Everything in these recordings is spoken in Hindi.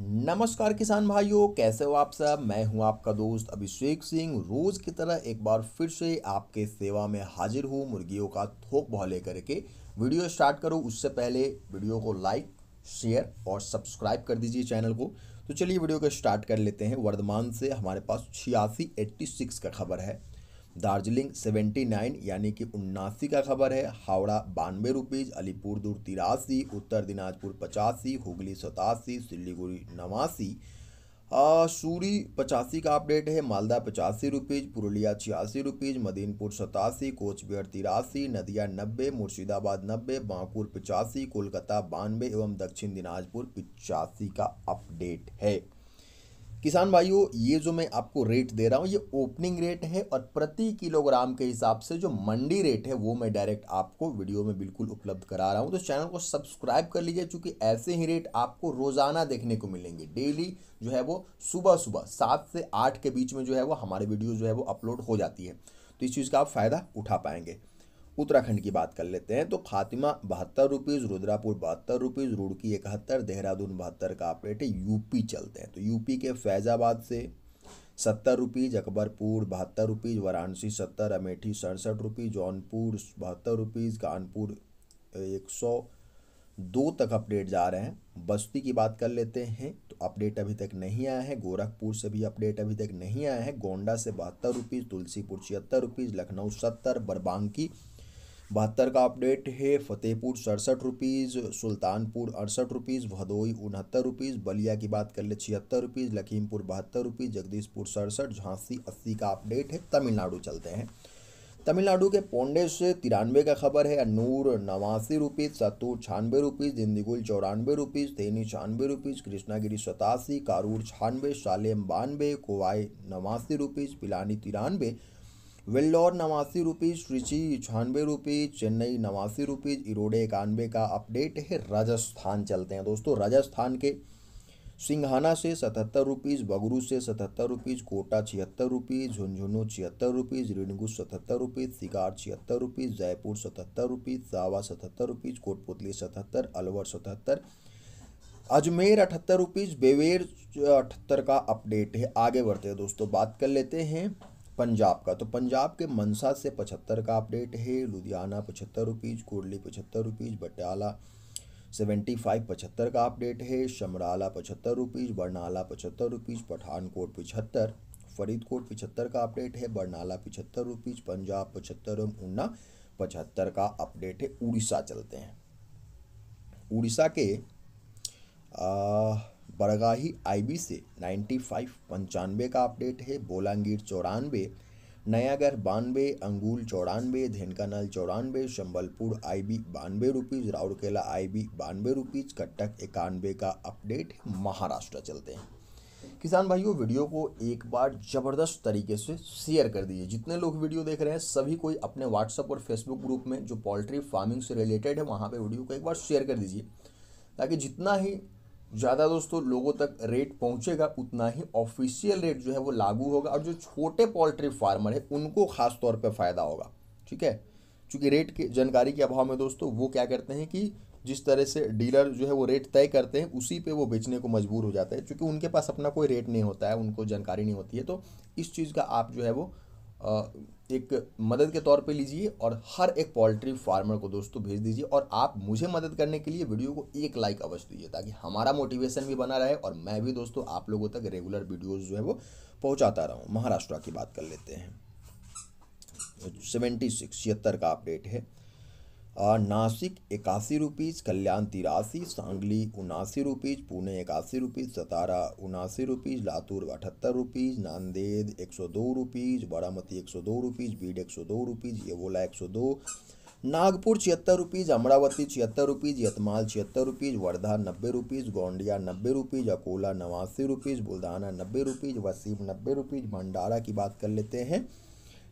नमस्कार किसान भाइयों कैसे हो आप सब मैं हूं आपका दोस्त अभिषेक सिंह रोज की तरह एक बार फिर से आपके सेवा में हाजिर हूं मुर्गियों का थोक भाव लेकर के वीडियो स्टार्ट करो उससे पहले वीडियो को लाइक शेयर और सब्सक्राइब कर दीजिए चैनल को तो चलिए वीडियो को स्टार्ट कर लेते हैं वर्धमान से हमारे पास छियासी एट्टी सिक्स का खबर है दार्जिलिंग 79 यानी कि उन्नासी का खबर है हावड़ा बानवे रुपीज़ अलीपुर दूर तिरासी उत्तर दिनाजपुर पचासी हुगली सतासी सिलीगुड़ी नवासी सूरी पचासी का अपडेट है मालदा पचासी रुपीज़ पुरुलिया छियासी रुपीज़ मदीनपुर सतासी कोचबिहार तिरासी नदिया नब्बे मुर्शिदाबाद नब्बे बांकुर पचासी कोलकाता बानवे एवं दक्षिण दिनाजपुर पचासी का अपडेट है किसान भाइयों ये जो मैं आपको रेट दे रहा हूँ ये ओपनिंग रेट है और प्रति किलोग्राम के हिसाब से जो मंडी रेट है वो मैं डायरेक्ट आपको वीडियो में बिल्कुल उपलब्ध करा रहा हूँ तो चैनल को सब्सक्राइब कर लीजिए चूँकि ऐसे ही रेट आपको रोज़ाना देखने को मिलेंगे डेली जो है वो सुबह सुबह सात से आठ के बीच में जो है वो हमारे वीडियो जो है वो अपलोड हो जाती है तो इस चीज़ का आप फ़ायदा उठा पाएंगे उत्तराखंड की बात कर लेते हैं तो फातिमा बहत्तर रुपीज़ रुद्रापुर बहत्तर रुपीज़ रुड़की इकहत्तर देहरादून बहत्तर का आप रेट है यूपी चलते हैं तो यूपी के फैज़ाबाद से सत्तर रुपीज़ अकबरपुर बहत्तर रुपीज़ वाराणसी सत्तर अमेठी सड़सठ रुपीज़ जौनपुर बहत्तर रुपीज़ कानपुर एक सौ दो तक अपडेट जा रहे हैं बस्ती की बात कर लेते हैं तो अपडेट अभी तक नहीं आया है गोरखपुर से भी अपडेट अभी तक नहीं आया है गोंडा से बहत्तर रुपीज़ तुलसीपुर छिहत्तर रुपीज़ लखनऊ सत्तर बरबांकी बहत्तर का अपडेट है फतेहपुर सड़सठ रुपीज़ सुल्तानपुर अड़सठ रुपीज़ भदोई उनहत्तर रुपीज़ बलिया की बात कर ले छिहत्तर रुपीज़ लखीमपुर बहत्तर रुपीज़ जगदीशपुर सड़सठ झांसी अस्सी का अपडेट है तमिलनाडु चलते हैं तमिलनाडु के पोंडे से तिरानवे का खबर है अनूर नवासी रुपीज़ सत्तूर छानवे रुपीज़ दिंदीगुल चौरानवे रुपीज़ तेनी छानवे रुपीज़ कृष्णागिरी सतासी कारूर छानवे शालेम बानवे कोवाई नवासी रुपीज़ पिलानी तिरानवे वेल्लोर नवासी रुपीज़ ट्रिची छानवे रुपीज़ चेन्नई नवासी रुपीज़ इरोडे इक्यानवे का अपडेट है राजस्थान चलते हैं दोस्तों राजस्थान के सिंघाना से सतहत्तर रुपीज़ बगरू से सतहत्तर रुपीज़ कोटा छिहत्तर रुपीज़ झुंझुनू छिहत्तर रुपीज़ रिणगु सतहत्तर रुपीज़ सिकार छिहत्तर रुपीज़ जयपुर सतहत्तर रुपीज़ सावा सतहत्तर रुपीज़ कोटपुतली सतहत्तर अलवर सतहत्तर अजमेर अठहत्तर रुपीज़ बेवेर अठहत्तर का अपडेट है आगे बढ़ते हैं दोस्तों बात कर लेते हैं पंजाब का तो पंजाब के मनसा से पचहत्तर का अपडेट है लुधियाना पचहत्तर रुपीज़ कोडली पचहत्तर रुपीज़ बटियाला सेवेंटी फाइव पचहत्तर का अपडेट है शमराला पचहत्तर रुपीज़ बरनाला पचहत्तर रुपीज़ पठानकोट पचहत्तर फरीदकोट पिछहत्तर का अपडेट है बरनाला पचहत्तर रुपीज पंजाब पचहत्तर एवं उन्ना पचहत्तर का अपडेट है उड़ीसा चलते हैं उड़ीसा के आ, बरगाही आईबी से 95 पंचानवे का अपडेट है बोलांगीर चौरानवे नयागढ़ बानवे अंगूल चौरानवे धेनकानल चौरानवे संबलपुर आईबी बानवे रुपीज़ राउरकेला आई बी बानवे रुपीज़ कटक इक्यानवे का अपडेट है महाराष्ट्र चलते हैं किसान भाइयों वीडियो को एक बार ज़बरदस्त तरीके से शेयर कर दीजिए जितने लोग वीडियो देख रहे हैं सभी कोई अपने व्हाट्सअप और फेसबुक ग्रुप में जो पोल्ट्री फार्मिंग से रिलेटेड है वहाँ पे वीडियो को एक बार शेयर कर दीजिए ताकि जितना ही ज़्यादा दोस्तों लोगों तक रेट पहुंचेगा उतना ही ऑफिशियल रेट जो है वो लागू होगा और जो छोटे पोल्ट्री फार्मर है उनको खास तौर पे फ़ायदा होगा ठीक है क्योंकि रेट के जानकारी के अभाव में दोस्तों वो क्या करते हैं कि जिस तरह से डीलर जो है वो रेट तय करते हैं उसी पे वो बेचने को मजबूर हो जाता है क्योंकि उनके पास अपना कोई रेट नहीं होता है उनको जानकारी नहीं होती है तो इस चीज़ का आप जो है वो एक मदद के तौर पे लीजिए और हर एक पोल्ट्री फार्मर को दोस्तों भेज दीजिए और आप मुझे मदद करने के लिए वीडियो को एक लाइक अवश्य दीजिए ताकि हमारा मोटिवेशन भी बना रहे और मैं भी दोस्तों आप लोगों तक रेगुलर वीडियोज़ जो है वो पहुँचाता रहूँ महाराष्ट्र की बात कर लेते हैं सेवेंटी सिक्स छिहत्तर का अपडेट है नासिक इक्यासी रुपीज़ कल्याण तिरासी सांगली उनासी रुपीज़ पुणे इक्यासी रुपीज़ सतारा उनासी रुपीज़ लातूर अठहत्तर रुपीज़ नांदेद एक सौ दो रुपीज़ बारामती एक सौ दो रुपीज़ बीड एक सौ दो रुपीज़ येवोला एक सौ दो नागपुर छिहत्तर रुपीज़ अमरावती छिहत्तर रुपीज़ यतमाल छिहत्तर रुपीज़ वर्धा नब्बे रुपीज़ गोंडिया नब्बे रुपीज़ अकोला नवासी रुपीज़ बुल्दाना नब्बे रुपीज़ वसीम नब्बे रुपीज़ भंडारा की बात कर लेते हैं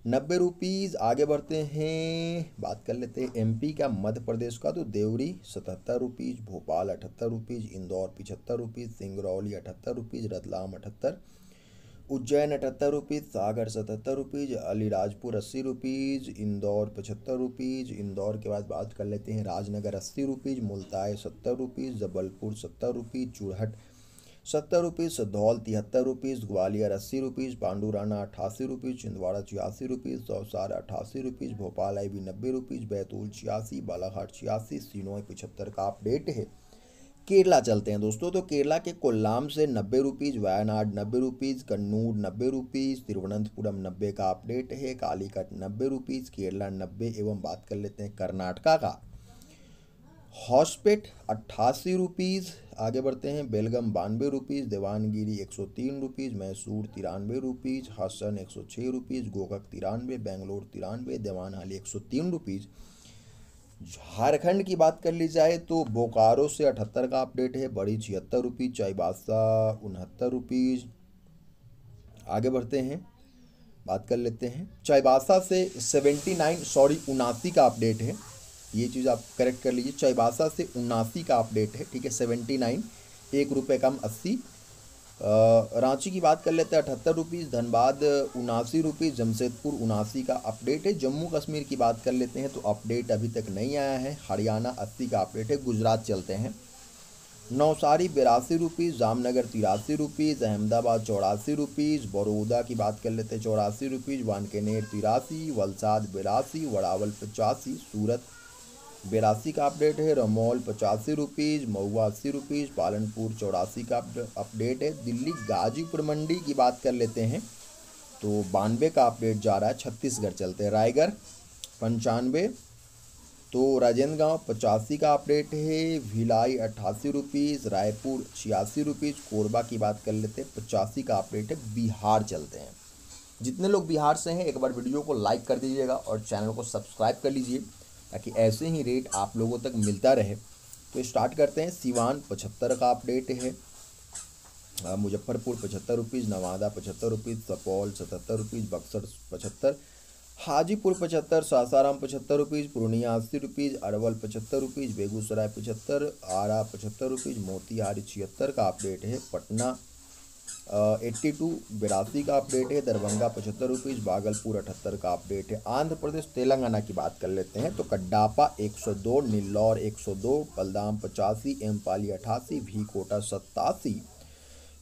नब्बे रुपीज़ आगे बढ़ते हैं बात कर लेते हैं एमपी का मध्य प्रदेश का तो देवरी सतहत्तर रुपीज़ भोपाल अठहत्तर रुपीज़ इंदौर पिछहत्तर रुपीज़ सिंगरौली अठहत्तर रुपीज़ रतलाम अठहत्तर उज्जैन अठहत्तर रुपीज़ सागर सतहत्तर रुपीज़ अलीराजपुर अस्सी रुपीज़ इंदौर पचहत्तर रुपीज़ इंदौर के बाद बात कर लेते हैं राजनगर अस्सी रुपीज़ मुल्ताय सत्तर रुपीज़ जबलपुर सत्तर रुपीज़ चूड़हट सत्तर रुपीज़ सदौल तिहत्तर रुपीज़ ग्वालियर अस्सी रुपीज़ पांडुराना अट्ठासी रुपीज़ छिंदवाड़ा छियासी रुपीज़ दौसार अट्ठासी रुपीज़ भोपाल आई भी नब्बे रुपीज़ बैतूल छियासी बालाघाट छियासी सीनोई पचहत्तर का अपडेट है केरला चलते हैं दोस्तों तो केरला के कोल्लाम से नब्बे रुपीज़ वायनाड नब्बे रुपीज़ कन्नूर नब्बे रुपीज़ तिरुवनंतपुरम नब्बे का अपडेट है कालीकट नब्बे रुपीज़ केरला नब्बे एवं बात कर लेते हैं कर्नाटका का हॉस्पेट अट्ठासी रुपीज़ आगे बढ़ते हैं बेलगम बानवे रुपीज़ देवानगिरी एक सौ तीन रुपीज़ मैसूर तिरानवे रुपीज़ हसन एक सौ छः रुपीज़ गोकक तिरानवे बेंगलोर तिरानवे देवानहाली एक सौ तीन रुपीज़ झारखंड की बात कर ली जाए तो बोकारो से अठहत्तर का अपडेट है बड़ी छिहत्तर रुपीज़ चाईबासा उनहत्तर रुपीज़ आगे बढ़ते हैं बात कर लेते हैं चाईबासा से सेवेंटी नाइन सॉरी उनासी का अपडेट है ये चीज़ आप करेक्ट कर लीजिए चौबासा से उन्नासी का अपडेट है ठीक है सेवेंटी नाइन एक रुपये कम अस्सी रांची की बात कर लेते हैं अठहत्तर रुपीज़ धनबाद उनासी रुपीज़ जमशेदपुर उनासी का अपडेट है जम्मू कश्मीर की बात कर लेते हैं तो अपडेट अभी तक नहीं आया है हरियाणा अस्सी का अपडेट है गुजरात चलते हैं नौसारी बिरासी रुपीज़ जामनगर तिरासी रुपीज़ अहमदाबाद चौरासी रुपीज़ बड़ौदा की बात कर लेते हैं चौरासी रुपीज़ वानकेनेर तिरासी वलसाद बिरासी वड़ावल पचासी सूरत बेरासी का अपडेट है रमौल पचासी रुपीज़ महुआ अस्सी रुपीज़ पालनपुर चौरासी का अपडेट है दिल्ली गाजीपुर मंडी की बात कर लेते हैं तो बानवे का अपडेट जा रहा है छत्तीसगढ़ चलते हैं रायगढ़ पंचानवे तो राजेंद्रगांव पचासी का अपडेट है भिलाई अट्ठासी रुपीज़ रायपुर छियासी रुपीज़ कोरबा की बात कर लेते हैं पचासी का अपडेट है बिहार चलते हैं जितने लोग बिहार से हैं एक बार वीडियो को लाइक कर दीजिएगा और चैनल को सब्सक्राइब कर लीजिए ताकि ऐसे ही रेट आप लोगों तक मिलता रहे तो स्टार्ट करते हैं सिवान पचहत्तर का अपडेट है मुजफ्फरपुर पचहत्तर रुपीज़ नवादा पचहत्तर रुपीज़ सपौल सतहत्तर रुपीज़ बक्सर पचहत्तर हाजीपुर पचहत्तर सासाराम पचहत्तर रुपीज़ पूर्णिया अस्सी रुपीज़ अरवल पचहत्तर रुपीज़ बेगूसराय पचहत्तर आरा पचहत्तर रुपीज़ मोतिहारी छिहत्तर का अपडेट है पटना एट्टी टू बिरासी का अपडेट है दरभंगा पचहत्तर रुपीज़ भागलपुर अठहत्तर का अपडेट है आंध्र प्रदेश तेलंगाना की बात कर लेते हैं तो कड्डापा 102 नीलौर 102 बलदाम पचासी एमपाली अठासी भी कोटा सत्तासी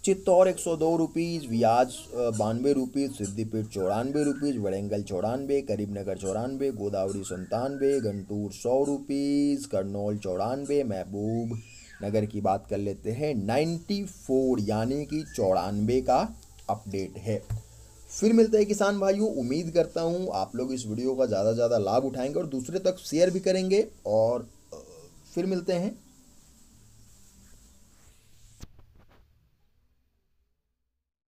चित्तौर एक सौ दो रुपीज़ व्याज बानवे रुपीज़ सिद्धिपेट चौरानवे रुपीज़ वड़ेंगल चौरानवे करीमनगर चौरानवे गोदावरी संतानवे गंटूर सौ रुपीज़ करनौल चौरानवे महबूब नगर की बात कर लेते हैं 94 यानी कि चौरानवे का अपडेट है फिर मिलते हैं किसान भाइयों उम्मीद करता हूँ आप लोग इस वीडियो का ज़्यादा से ज़्यादा लाभ उठाएंगे और दूसरे तक शेयर भी करेंगे और फिर मिलते हैं